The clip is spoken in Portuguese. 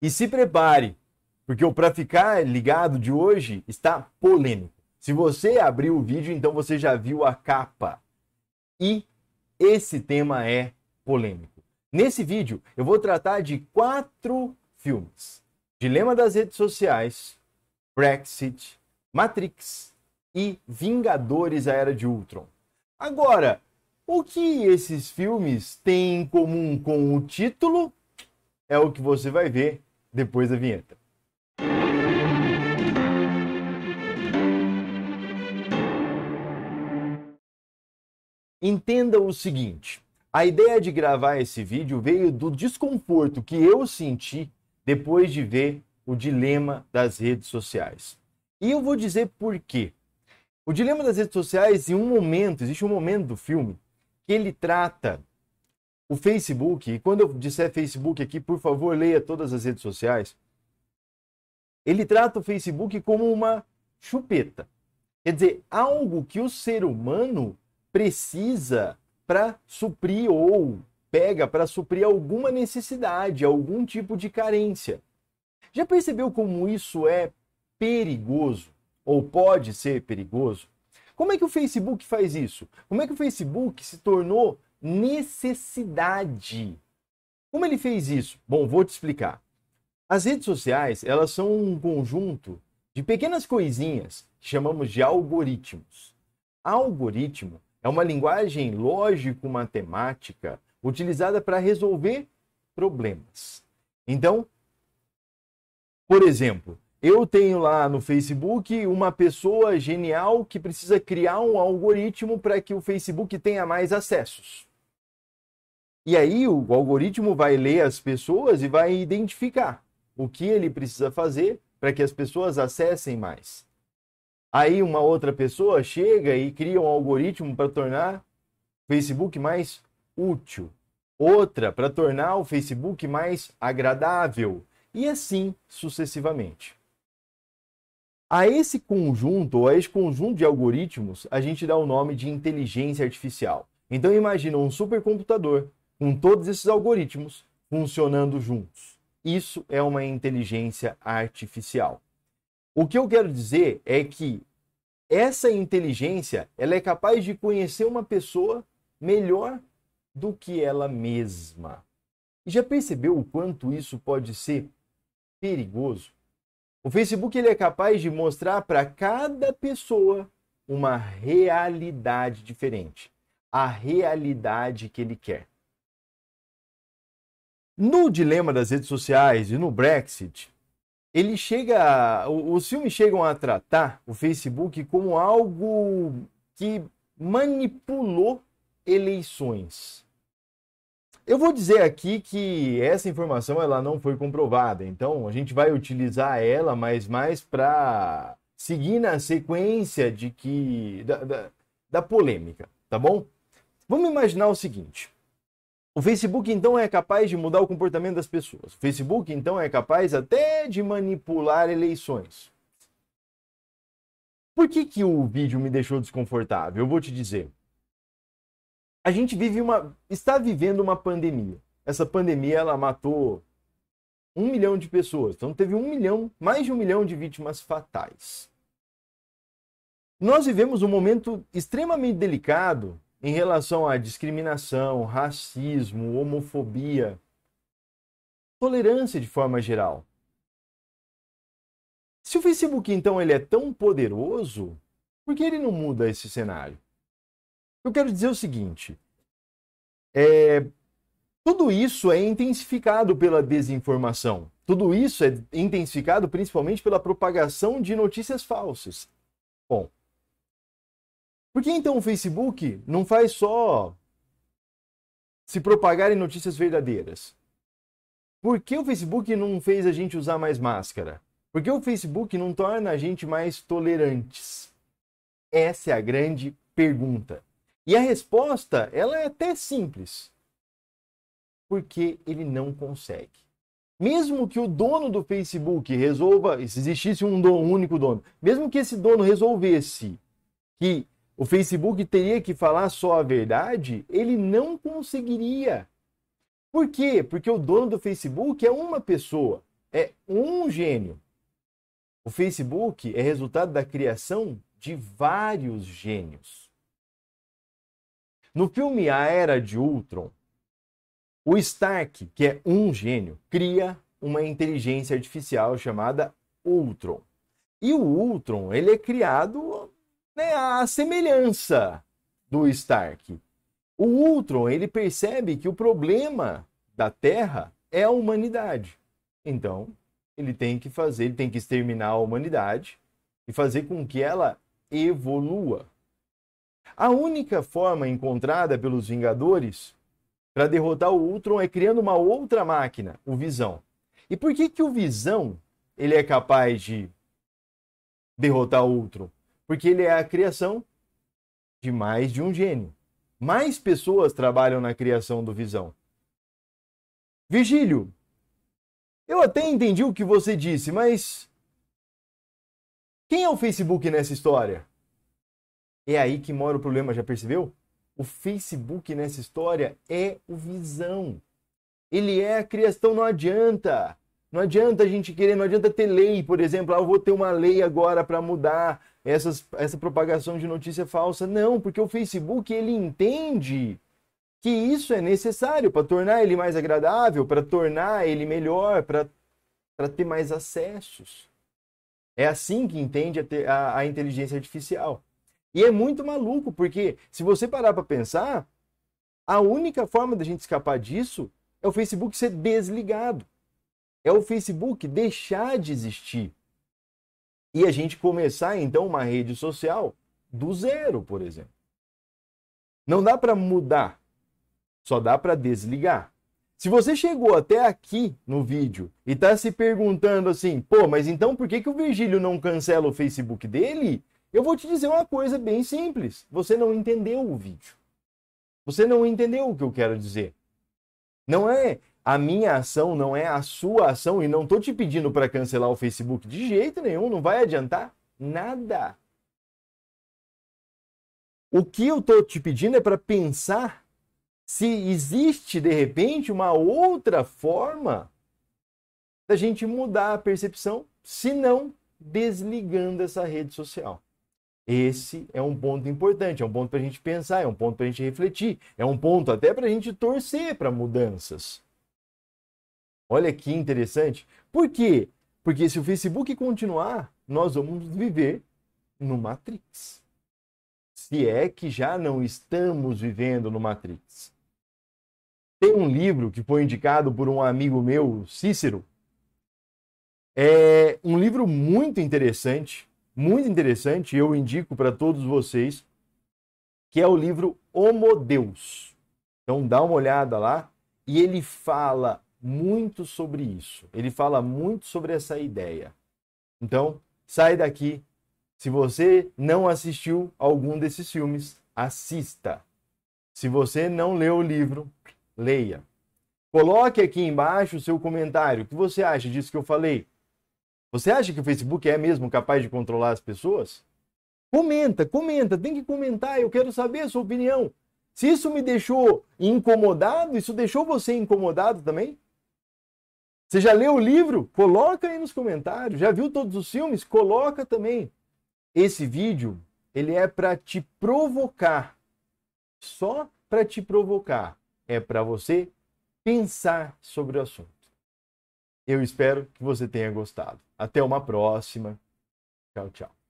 E se prepare, porque o para ficar ligado de hoje está polêmico. Se você abriu o vídeo, então você já viu a capa. E esse tema é polêmico. Nesse vídeo, eu vou tratar de quatro filmes: Dilema das Redes Sociais, Brexit, Matrix e Vingadores A Era de Ultron. Agora, o que esses filmes têm em comum com o título é o que você vai ver depois da vinheta. Entenda o seguinte: a ideia de gravar esse vídeo veio do desconforto que eu senti depois de ver o dilema das redes sociais. E eu vou dizer por quê. O dilema das redes sociais, em um momento, existe um momento do filme que ele trata o Facebook, e quando eu disser Facebook aqui, por favor, leia todas as redes sociais. Ele trata o Facebook como uma chupeta. Quer dizer, algo que o ser humano precisa para suprir ou pega para suprir alguma necessidade, algum tipo de carência. Já percebeu como isso é perigoso ou pode ser perigoso? Como é que o Facebook faz isso? Como é que o Facebook se tornou necessidade. Como ele fez isso? Bom, vou te explicar. As redes sociais, elas são um conjunto de pequenas coisinhas que chamamos de algoritmos. Algoritmo é uma linguagem lógico-matemática utilizada para resolver problemas. Então, por exemplo, eu tenho lá no Facebook uma pessoa genial que precisa criar um algoritmo para que o Facebook tenha mais acessos. E aí o algoritmo vai ler as pessoas e vai identificar o que ele precisa fazer para que as pessoas acessem mais. Aí uma outra pessoa chega e cria um algoritmo para tornar o Facebook mais útil. Outra para tornar o Facebook mais agradável. E assim sucessivamente. A esse conjunto, ou a esse conjunto de algoritmos, a gente dá o nome de inteligência artificial. Então imagina um supercomputador com todos esses algoritmos funcionando juntos. Isso é uma inteligência artificial. O que eu quero dizer é que essa inteligência ela é capaz de conhecer uma pessoa melhor do que ela mesma. E já percebeu o quanto isso pode ser perigoso? O Facebook ele é capaz de mostrar para cada pessoa uma realidade diferente, a realidade que ele quer. No dilema das redes sociais e no Brexit, ele chega. Os filmes chegam a tratar o Facebook como algo que manipulou eleições. Eu vou dizer aqui que essa informação ela não foi comprovada, então a gente vai utilizar ela, mas mais para seguir na sequência de que da, da, da polêmica, tá bom? Vamos imaginar o seguinte: o Facebook então é capaz de mudar o comportamento das pessoas. O Facebook então é capaz até de manipular eleições. Por que, que o vídeo me deixou desconfortável? Eu vou te dizer. A gente vive uma. está vivendo uma pandemia. Essa pandemia ela matou um milhão de pessoas. Então teve um milhão, mais de um milhão de vítimas fatais. Nós vivemos um momento extremamente delicado em relação à discriminação, racismo, homofobia, tolerância de forma geral. Se o Facebook então ele é tão poderoso, por que ele não muda esse cenário? Eu quero dizer o seguinte: é, tudo isso é intensificado pela desinformação. Tudo isso é intensificado principalmente pela propagação de notícias falsas. Bom, por que então o Facebook não faz só se propagarem notícias verdadeiras? Por que o Facebook não fez a gente usar mais máscara? Por que o Facebook não torna a gente mais tolerantes? Essa é a grande pergunta. E a resposta, ela é até simples. Porque ele não consegue. Mesmo que o dono do Facebook resolva, se existisse um, dono, um único dono, mesmo que esse dono resolvesse que o Facebook teria que falar só a verdade, ele não conseguiria. Por quê? Porque o dono do Facebook é uma pessoa, é um gênio. O Facebook é resultado da criação de vários gênios. No filme A Era de Ultron, o Stark, que é um gênio, cria uma inteligência artificial chamada Ultron. E o Ultron, ele é criado né, a semelhança do Stark. O Ultron, ele percebe que o problema da Terra é a humanidade. Então, ele tem que fazer, ele tem que exterminar a humanidade e fazer com que ela evolua. A única forma encontrada pelos Vingadores para derrotar o Ultron é criando uma outra máquina, o Visão. E por que que o Visão ele é capaz de derrotar o Ultron? Porque ele é a criação de mais de um gênio. Mais pessoas trabalham na criação do Visão. Vigílio, eu até entendi o que você disse, mas. Quem é o Facebook nessa história? É aí que mora o problema, já percebeu? O Facebook nessa história é o Visão. Ele é a criação, não adianta. Não adianta a gente querer, não adianta ter lei, por exemplo, ah, eu vou ter uma lei agora para mudar essas, essa propagação de notícia falsa. Não, porque o Facebook ele entende que isso é necessário para tornar ele mais agradável, para tornar ele melhor, para ter mais acessos. É assim que entende a, a, a inteligência artificial. E é muito maluco, porque se você parar para pensar, a única forma da gente escapar disso é o Facebook ser desligado é o Facebook deixar de existir e a gente começar então uma rede social do zero, por exemplo. Não dá para mudar, só dá para desligar. Se você chegou até aqui no vídeo e está se perguntando assim, pô, mas então por que, que o Virgílio não cancela o Facebook dele? Eu vou te dizer uma coisa bem simples. Você não entendeu o vídeo. Você não entendeu o que eu quero dizer. Não é a minha ação não é a sua ação e não tô te pedindo para cancelar o Facebook de jeito nenhum, não vai adiantar nada. O que eu tô te pedindo é para pensar se existe de repente uma outra forma da gente mudar a percepção, se não desligando essa rede social. Esse é um ponto importante, é um ponto para a gente pensar, é um ponto para a gente refletir, é um ponto até para a gente torcer para mudanças. Olha que interessante. Por quê? Porque se o Facebook continuar, nós vamos viver no Matrix. Se é que já não estamos vivendo no Matrix. Tem um livro que foi indicado por um amigo meu, Cícero. É um livro muito interessante, muito interessante, eu indico para todos vocês, que é o livro Homo Deus. Então dá uma olhada lá e ele fala muito sobre isso. Ele fala muito sobre essa ideia. Então, sai daqui. Se você não assistiu algum desses filmes, assista. Se você não leu o livro, leia. Coloque aqui embaixo o seu comentário. O que você acha disso que eu falei? Você acha que o Facebook é mesmo capaz de controlar as pessoas? Comenta, comenta, tem que comentar, eu quero saber a sua opinião. Se isso me deixou incomodado, isso deixou você incomodado também? Você já leu o livro? Coloca aí nos comentários. Já viu todos os filmes? Coloca também. Esse vídeo, ele é para te provocar. Só para te provocar. É para você pensar sobre o assunto. Eu espero que você tenha gostado. Até uma próxima. Tchau, tchau.